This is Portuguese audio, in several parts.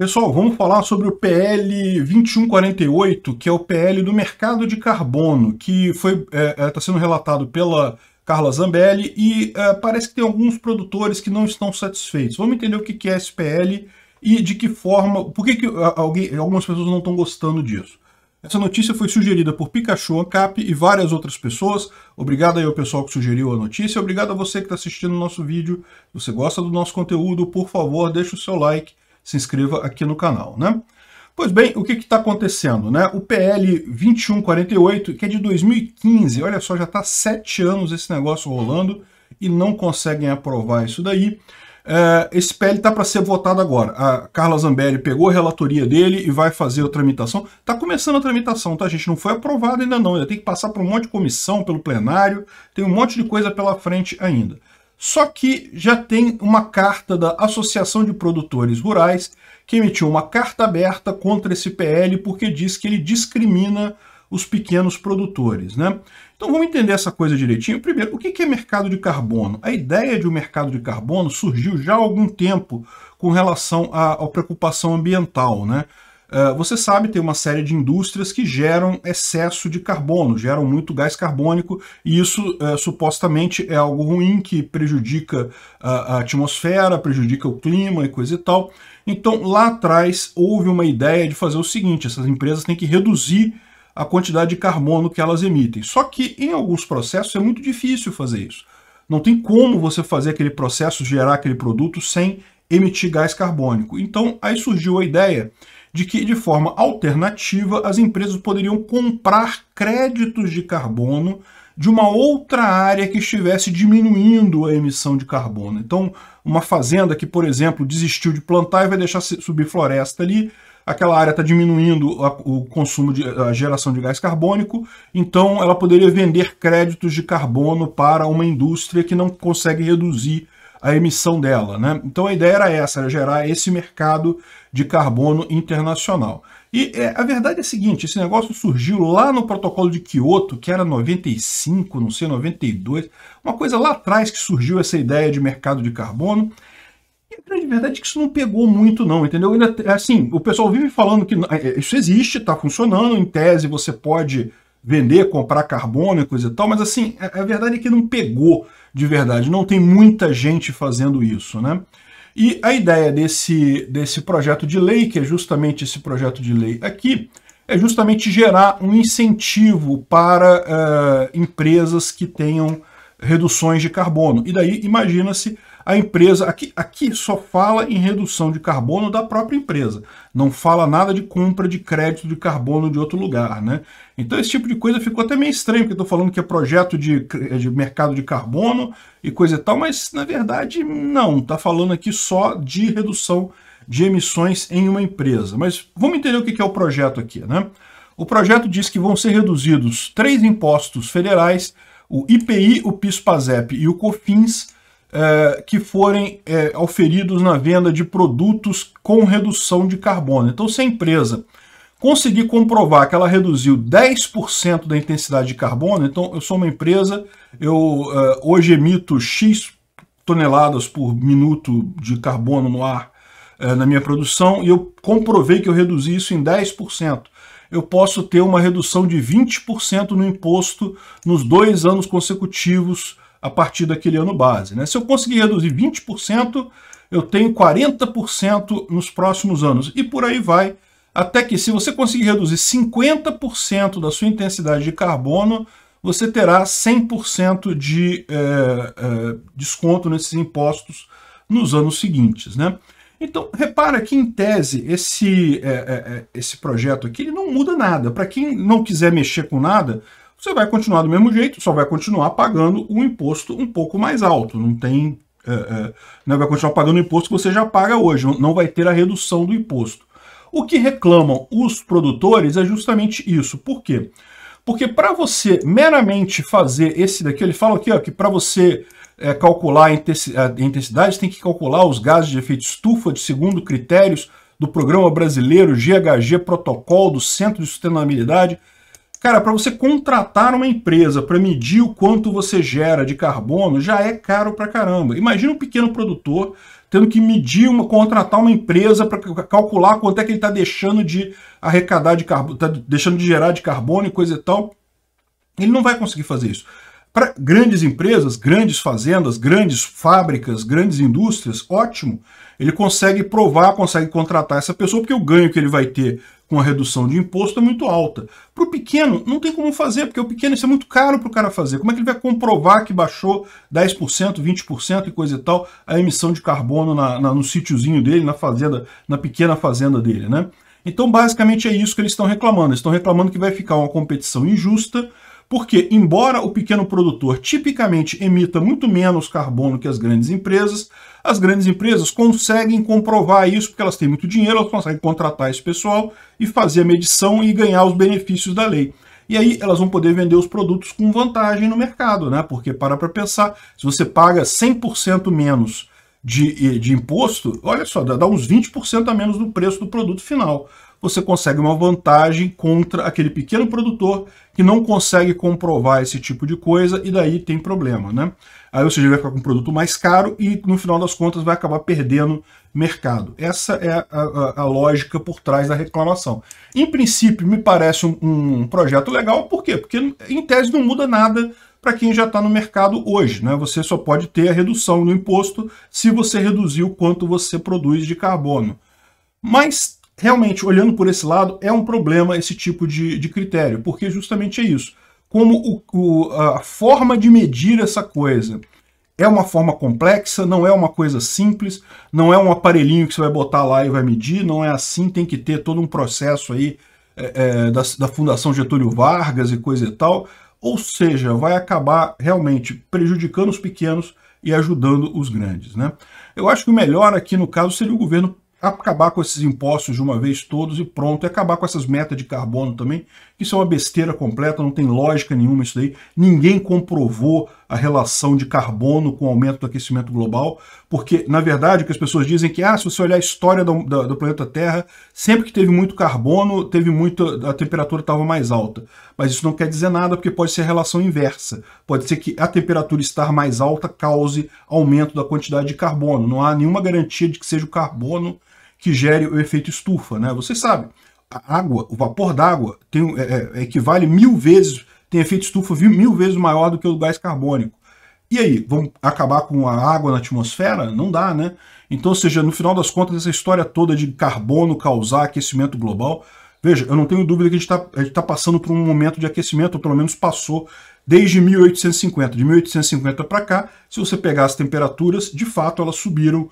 Pessoal, vamos falar sobre o PL 2148, que é o PL do mercado de carbono, que está é, é tá sendo relatado pela Carla Zambelli e é, parece que tem alguns produtores que não estão satisfeitos. Vamos entender o que é esse PL e de que forma, por que, que alguém, algumas pessoas não estão gostando disso. Essa notícia foi sugerida por Pikachu Ancap e várias outras pessoas. Obrigado aí ao pessoal que sugeriu a notícia. Obrigado a você que está assistindo o nosso vídeo. Se você gosta do nosso conteúdo, por favor, deixe o seu like se inscreva aqui no canal, né? Pois bem, o que está acontecendo? Né? O PL 2148, que é de 2015, olha só, já está sete anos esse negócio rolando e não conseguem aprovar isso daí. É, esse PL está para ser votado agora. A Carla Zambelli pegou a relatoria dele e vai fazer a tramitação. Está começando a tramitação, tá, gente? Não foi aprovado ainda não. Ainda tem que passar por um monte de comissão, pelo plenário. Tem um monte de coisa pela frente ainda. Só que já tem uma carta da Associação de Produtores Rurais que emitiu uma carta aberta contra esse PL porque diz que ele discrimina os pequenos produtores. Né? Então vamos entender essa coisa direitinho. Primeiro, o que é mercado de carbono? A ideia de um mercado de carbono surgiu já há algum tempo com relação à, à preocupação ambiental. Né? Eh, você sabe, tem uma série de indústrias que geram excesso de carbono, geram muito gás carbônico, e isso uh, supostamente é algo ruim que prejudica a, a atmosfera, prejudica o clima e coisa e tal. Então, lá atrás, houve uma ideia de fazer o seguinte: essas empresas têm que reduzir a quantidade de carbono que elas emitem. Só que em alguns processos é muito difícil fazer isso. Não tem como você fazer aquele processo, gerar aquele produto sem emitir gás carbônico. Então, aí surgiu a ideia de que, de forma alternativa, as empresas poderiam comprar créditos de carbono de uma outra área que estivesse diminuindo a emissão de carbono. Então, uma fazenda que, por exemplo, desistiu de plantar e vai deixar subir floresta ali, aquela área está diminuindo a, o consumo de a geração de gás carbônico, então ela poderia vender créditos de carbono para uma indústria que não consegue reduzir a emissão dela. Né? Então a ideia era essa, era gerar esse mercado de carbono internacional. E é, a verdade é a seguinte, esse negócio surgiu lá no protocolo de Kyoto, que era 95, não sei, 92, uma coisa lá atrás que surgiu essa ideia de mercado de carbono, e a grande verdade é que isso não pegou muito, não, entendeu? Ainda, assim, o pessoal vive falando que é, é, isso existe, está funcionando, em tese você pode vender, comprar carbono e coisa e tal, mas assim, a, é, a verdade é que não pegou de verdade, não tem muita gente fazendo isso, né? E a ideia desse, desse projeto de lei, que é justamente esse projeto de lei aqui, é justamente gerar um incentivo para uh, empresas que tenham reduções de carbono. E daí imagina-se a empresa. Aqui, aqui só fala em redução de carbono da própria empresa. Não fala nada de compra de crédito de carbono de outro lugar, né? Então esse tipo de coisa ficou até meio estranho, porque estou falando que é projeto de, é de mercado de carbono e coisa e tal, mas na verdade não. Está falando aqui só de redução de emissões em uma empresa. Mas vamos entender o que é o projeto aqui, né? O projeto diz que vão ser reduzidos três impostos federais, o IPI, o PIS-PASEP e o COFINS, é, que forem é, oferidos na venda de produtos com redução de carbono. Então, se a empresa conseguir comprovar que ela reduziu 10% da intensidade de carbono, então eu sou uma empresa, eu uh, hoje emito X toneladas por minuto de carbono no ar uh, na minha produção e eu comprovei que eu reduzi isso em 10%. Eu posso ter uma redução de 20% no imposto nos dois anos consecutivos a partir daquele ano base. Né? Se eu conseguir reduzir 20%, eu tenho 40% nos próximos anos. E por aí vai, até que se você conseguir reduzir 50% da sua intensidade de carbono, você terá 100% de é, é, desconto nesses impostos nos anos seguintes. Né? Então, repara que, em tese, esse, é, é, é esse projeto aqui ele não muda nada. Para quem não quiser mexer com nada, você vai continuar do mesmo jeito, só vai continuar pagando um imposto um pouco mais alto. Não tem. É, é, não né, vai continuar pagando o imposto que você já paga hoje, não vai ter a redução do imposto. O que reclamam os produtores é justamente isso. Por quê? Porque para você meramente fazer esse daqui, ele fala aqui ó, que para você é, calcular a intensidade, tem que calcular os gases de efeito estufa de segundo critérios do Programa Brasileiro GHG Protocolo do Centro de Sustentabilidade Cara, para você contratar uma empresa para medir o quanto você gera de carbono, já é caro para caramba. Imagina um pequeno produtor tendo que medir uma contratar uma empresa para calcular quanto é que ele está deixando de arrecadar de carbono, está deixando de gerar de carbono e coisa e tal. Ele não vai conseguir fazer isso. Para grandes empresas, grandes fazendas, grandes fábricas, grandes indústrias, ótimo. Ele consegue provar, consegue contratar essa pessoa, porque o ganho que ele vai ter com a redução de imposto é muito alta. Para o pequeno, não tem como fazer, porque o pequeno isso é muito caro para o cara fazer. Como é que ele vai comprovar que baixou 10%, 20% e coisa e tal a emissão de carbono na, na, no sítiozinho dele, na fazenda, na pequena fazenda dele, né? Então, basicamente, é isso que eles estão reclamando. Eles estão reclamando que vai ficar uma competição injusta, porque, embora o pequeno produtor tipicamente emita muito menos carbono que as grandes empresas, as grandes empresas conseguem comprovar isso porque elas têm muito dinheiro, elas conseguem contratar esse pessoal e fazer a medição e ganhar os benefícios da lei. E aí elas vão poder vender os produtos com vantagem no mercado, né? Porque para para pensar, se você paga 100% menos de, eh, de imposto, olha só, dá uns 20% a menos do preço do produto final você consegue uma vantagem contra aquele pequeno produtor que não consegue comprovar esse tipo de coisa e daí tem problema, né? Aí você vai ficar com um produto mais caro e no final das contas vai acabar perdendo mercado. Essa é a, a, a lógica por trás da reclamação. Em princípio, me parece um, um projeto legal, por quê? Porque em tese não muda nada para quem já está no mercado hoje. Né? Você só pode ter a redução no imposto se você reduzir o quanto você produz de carbono. Mas realmente, olhando por esse lado, é um problema esse tipo de, de critério, porque justamente é isso. Como o, o, a forma de medir essa coisa é uma forma complexa, não é uma coisa simples, não é um aparelhinho que você vai botar lá e vai medir, não é assim, tem que ter todo um processo aí é, é, da, da Fundação Getúlio Vargas e coisa e tal. Ou seja, vai acabar realmente prejudicando os pequenos e ajudando os grandes. Né? Eu acho que o melhor aqui no caso seria o governo acabar com esses impostos de uma vez todos e pronto, e acabar com essas metas de carbono também, que isso é uma besteira completa, não tem lógica nenhuma isso daí. Ninguém comprovou a relação de carbono com o aumento do aquecimento global, porque, na verdade, o que as pessoas dizem é que, ah, se você olhar a história do, do planeta Terra, sempre que teve muito carbono, teve muito, a temperatura estava mais alta. Mas isso não quer dizer nada, porque pode ser a relação inversa. Pode ser que a temperatura estar mais alta cause aumento da quantidade de carbono. Não há nenhuma garantia de que seja o carbono que gere o efeito estufa. Né? Você sabe, a água, o vapor d'água é, é, é, equivale mil vezes, tem efeito estufa mil vezes maior do que o gás carbônico. E aí, vamos acabar com a água na atmosfera? Não dá, né? Então, ou seja, no final das contas, essa história toda de carbono causar aquecimento global, veja, eu não tenho dúvida que a gente está tá passando por um momento de aquecimento, ou pelo menos passou desde 1850. De 1850 para cá, se você pegar as temperaturas, de fato elas subiram uh,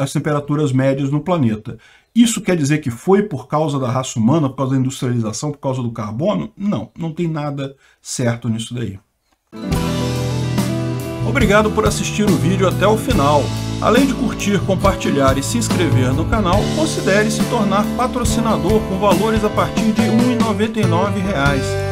as temperaturas médias no planeta. Isso quer dizer que foi por causa da raça humana, por causa da industrialização, por causa do carbono? Não, não tem nada certo nisso daí. Obrigado por assistir o vídeo até o final. Além de curtir, compartilhar e se inscrever no canal, considere se tornar patrocinador com valores a partir de R$ 1,99